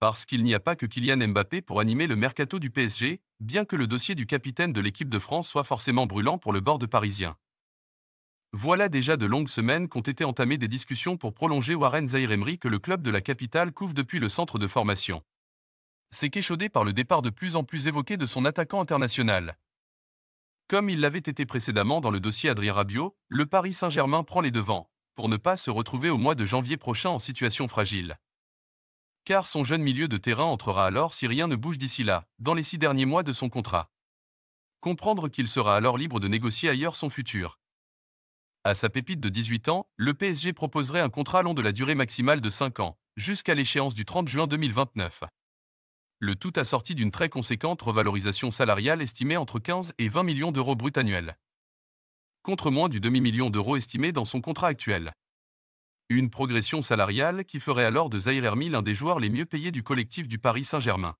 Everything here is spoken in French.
Parce qu'il n'y a pas que Kylian Mbappé pour animer le mercato du PSG, bien que le dossier du capitaine de l'équipe de France soit forcément brûlant pour le bord de Parisien. Voilà déjà de longues semaines qu'ont été entamées des discussions pour prolonger Warren Zairemri que le club de la capitale couvre depuis le centre de formation. C'est qu'échaudé par le départ de plus en plus évoqué de son attaquant international. Comme il l'avait été précédemment dans le dossier Adrien Rabiot, le Paris Saint-Germain prend les devants, pour ne pas se retrouver au mois de janvier prochain en situation fragile car son jeune milieu de terrain entrera alors si rien ne bouge d'ici là, dans les six derniers mois de son contrat. Comprendre qu'il sera alors libre de négocier ailleurs son futur. À sa pépite de 18 ans, le PSG proposerait un contrat long de la durée maximale de 5 ans, jusqu'à l'échéance du 30 juin 2029. Le tout assorti d'une très conséquente revalorisation salariale estimée entre 15 et 20 millions d'euros brut annuels. Contre moins du demi-million d'euros estimé dans son contrat actuel. Une progression salariale qui ferait alors de Zaire Hermi l'un des joueurs les mieux payés du collectif du Paris Saint-Germain.